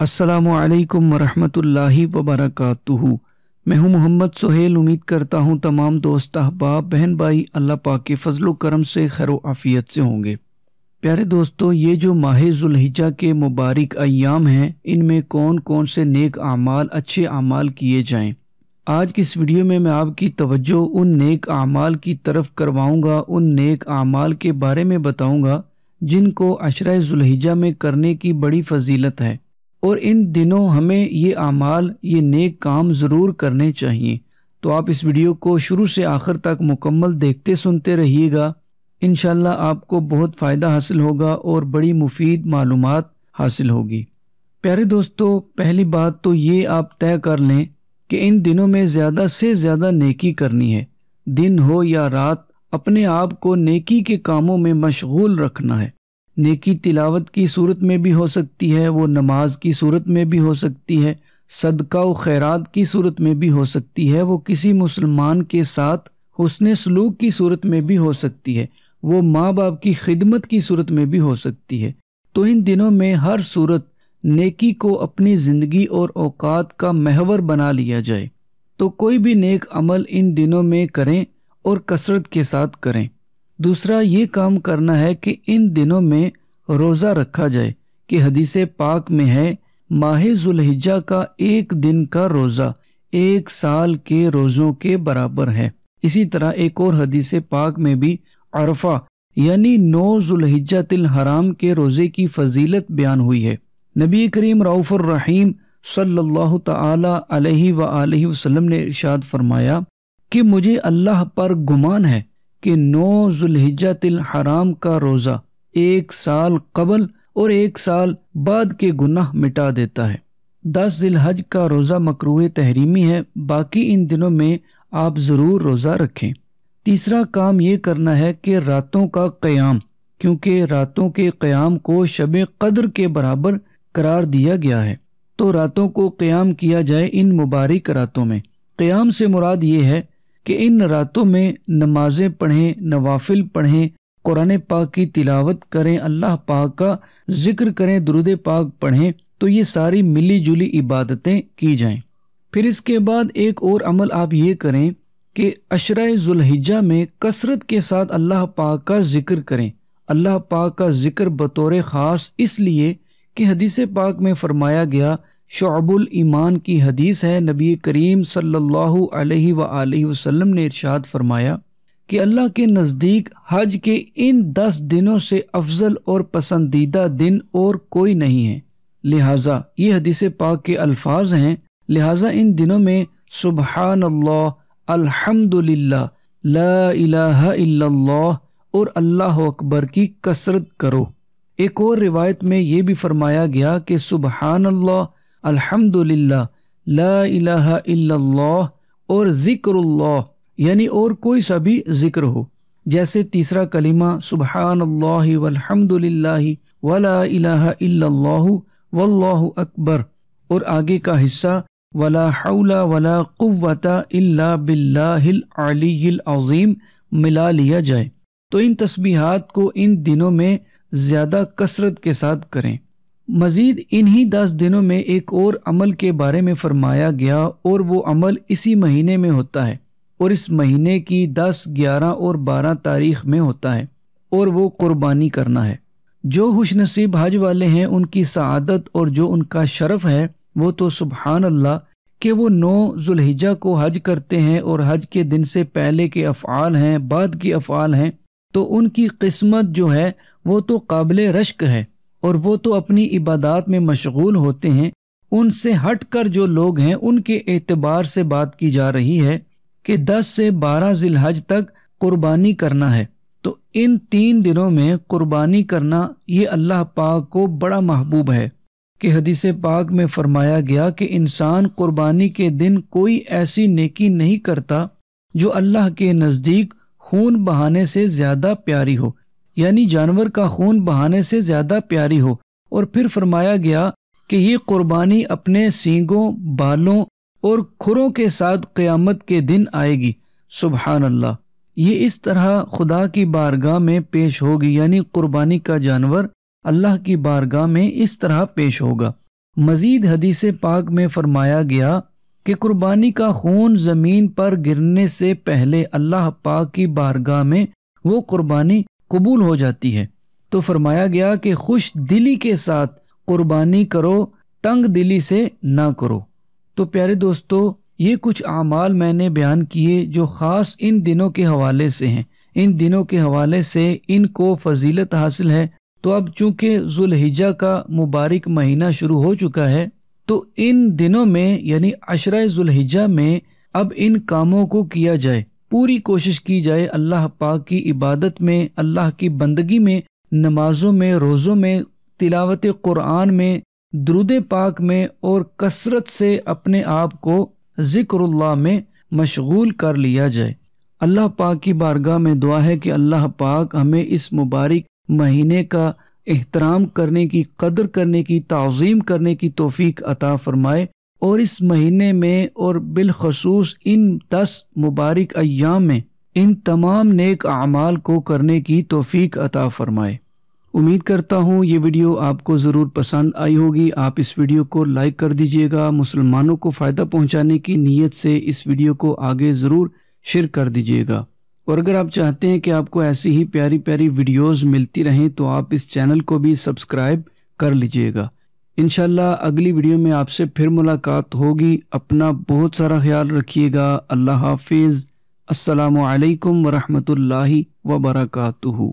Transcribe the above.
असलकम वरहमतुल्लाहि वबरक मैं हूं मोहम्मद सोहेल उम्मीद करता हूं तमाम दोस्त अहबाब बहन भाई अल्लाह पाक के फजल करम से खैर आफ़ियत से होंगे प्यारे दोस्तों ये जो माह जुल्हिजा के मुबारक अयाम हैं इनमें कौन कौन से नेक आमाल अच्छे आमाल किए जाएं आज की इस वीडियो में मैं आपकी तवज्जो उन नेक आमाल की तरफ करवाऊँगा उन नेक आमाल के बारे में बताऊँगा जिनको अशर जुल्हिजा में करने की बड़ी फजीलत है और इन दिनों हमें ये अमाल ये नेक काम ज़रूर करने चाहिए तो आप इस वीडियो को शुरू से आखिर तक मुकम्मल देखते सुनते रहिएगा इन आपको बहुत फ़ायदा हासिल होगा और बड़ी मुफीद मालूम हासिल होगी प्यारे दोस्तों पहली बात तो ये आप तय कर लें कि इन दिनों में ज़्यादा से ज़्यादा नेकी करनी है दिन हो या रात अपने आप को नेकी के कामों में मशगूल रखना है नेकी तिलावत की सूरत में भी हो सकती है वो नमाज की सूरत में भी हो सकती है सदका व खैरात की सूरत में भी हो सकती है वो किसी मुसलमान के साथ हुसन सलूक की सूरत में भी हो सकती है वो माँ बाप की खिदमत की सूरत में भी हो सकती है तो इन दिनों में हर सूरत नेकी को अपनी ज़िंदगी और औकात का महवर बना लिया जाए तो कोई भी नेक अमल इन दिनों में करें और कसरत के साथ करें दूसरा ये काम करना है कि इन दिनों में रोज़ा रखा जाए कि हदीस पाक में है माह जुलहिजा का एक दिन का रोज़ा एक साल के रोज़ों के बराबर है इसी तरह एक और हदीस पाक में भी अरफा यानी नौ तिल हराम के रोज़े की फजीलत बयान हुई है नबी करीम रऊफ़ुर्रहीम सल्लल्लाहु ताला अलैहि वसल्लम ने इरशाद फरमाया कि मुझे अल्लाह पर गुमान है कि नौ जुल्हिजातिल हराम का रोज़ा एक साल कबल और एक साल बाद के गुनाह मिटा देता है दस जिलहज का रोज़ा मकरू तहरीमी है बाकी इन दिनों में आप ज़रूर रोज़ा रखें तीसरा काम ये करना है कि रातों का क़याम क्योंकि रातों के क़याम को शब कदर के बराबर करार दिया गया है तो रातों को क़याम किया जाए इन मुबारक रातों में क़याम से मुराद ये है कि इन रातों में नमाजें पढ़ें नवाफिल पढ़ें कुरान पाक की तिलावत करें अल्लाह पाक का जिक्र करें दुरुद पाक पढ़ें तो ये सारी मिली जुली इबादतें की जाएं। फिर इसके बाद एक और अमल आप ये करें कि अशरा जुल्हिजा में कसरत के साथ अल्लाह पाक का जिक्र करें अल्लाह पाक का जिक्र बतौर ख़ास इसलिए कि हदीस पाक में फ़रमाया गया शबुल ईमान की हदीस है नबी करीम सल्लल्लाहु अलैहि सल्ला वसल्लम ने इरशाद फरमाया कि अल्लाह के नज़दीक हज के इन दस दिनों से अफजल और पसंदीदा दिन और कोई नहीं है लिहाजा ये हदीस पाक के अल्फाज हैं लिहाजा इन दिनों में सुबहान अल्हम्दुलिल्लाह ला इलाहा इल्लल्लाह और अल्लाह अकबर की कसरत करो एक और रिवायत में ये भी फरमाया गया कि सुबहानल्ला अल्हम्दुलिल्लाह ला इलाहा इल्लल्लाह और ज़िक्रुल्लाह यानी और कोई सा भी ज़िक्र हो जैसे तीसरा कलिमा सुबहान अल्लाह वल्हम्दुलिल्लाह वला इलाहा इल्लल्लाह वल्लाहु अकबर और आगे का हिस्सा वला हौला वला कुव्वता इल्ला बिल्लाहिल अज़ीम मिला लिया जाए तो इन तस्बीहात को इन दिनों में ज़्यादा कसरत के साथ करें मज़ीद इन्हीं दस दिनों में एक और अमल के बारे में फरमाया गया और वो अमल इसी महीने में होता है और इस महीने की दस ग्यारह और बारह तारीख में होता है और वो क़ुरबानी करना है जो खुश नसीब हज वाले हैं उनकी सआदत और जो उनका शरफ़ है वो तो सुबहान अल्लाह के वो नौ जुल्हिजा को हज करते हैं और हज के दिन से पहले के अफ़ाल हैं बाद के अफ़ाल हैं तो उनकी किस्मत जो है वो तो काबिल रश्क है और वो तो अपनी इबादत में मशगूल होते हैं उनसे हटकर जो लोग हैं उनके एतबार से बात की जा रही है कि 10 से 12 जिलहज तक कुर्बानी करना है तो इन तीन दिनों में कुर्बानी करना ये अल्लाह पाक को बड़ा महबूब है कि हदीस पाक में फरमाया गया कि इंसान कुर्बानी के दिन कोई ऐसी नेकी नहीं करता जो अल्लाह के नज़दीक खून बहाने से ज़्यादा प्यारी हो यानी जानवर का खून बहाने से ज़्यादा प्यारी हो और फिर फरमाया गया कि ये कुर्बानी अपने सींगों बालों और खुरों के साथ क़यामत के दिन आएगी सुबहान अल्लाह ये इस तरह खुदा की बारगाह में पेश होगी यानी कुर्बानी का जानवर अल्लाह की बारगाह में इस तरह पेश होगा मजीद हदीस पाक में फरमाया गया कि कुर्बानी का खून ज़मीन पर गिरने से पहले अल्लाह पाक की बारगाह में वो कुर्बानी कबूल हो जाती है तो फरमाया गया कि खुश दिली के साथ कुर्बानी करो तंग दिली से ना करो तो प्यारे दोस्तों ये कुछ अमाल मैंने बयान किए जो ख़ास इन दिनों के हवाले से हैं इन दिनों के हवाले से इनको फजीलत हासिल है तो अब चूँकि जुल्हिजा का मुबारक महीना शुरू हो चुका है तो इन दिनों में यानी अशर जुल्हिजा में अब इन कामों को किया जाए पूरी कोशिश की जाए अल्लाह पाक की इबादत में अल्लाह की बंदगी में नमाजों में रोज़ों में तिलावत क़ुरान में द्रुद पाक में और कसरत से अपने आप को जिक्रल्ला में मशगूल कर लिया जाए अल्लाह पाक की बारगाह में दुआ है कि अल्लाह पाक हमें इस मुबारक महीने का एहतराम करने की कदर करने की तज़ीम करने की तोफ़ी अता फ़रमाए और इस महीने में और बिलखसूस इन दस मुबारक अयाम में इन तमाम नेक अमाल को करने की तोफ़ी अता फ़रमाए उम्मीद करता हूँ ये वीडियो आपको ज़रूर पसंद आई होगी आप इस वीडियो को लाइक कर दीजिएगा मुसलमानों को फ़ायदा पहुँचाने की नीयत से इस वीडियो को आगे ज़रूर शेयर कर दीजिएगा और अगर आप चाहते हैं कि आपको ऐसी ही प्यारी प्यारी वीडियोज़ मिलती रहें तो आप इस चैनल को भी सब्सक्राइब कर लीजिएगा इनशाला अगली वीडियो में आपसे फिर मुलाकात होगी अपना बहुत सारा ख्याल रखिएगा अल्लाह हाफिज़ असलकम वरहमल वबरकू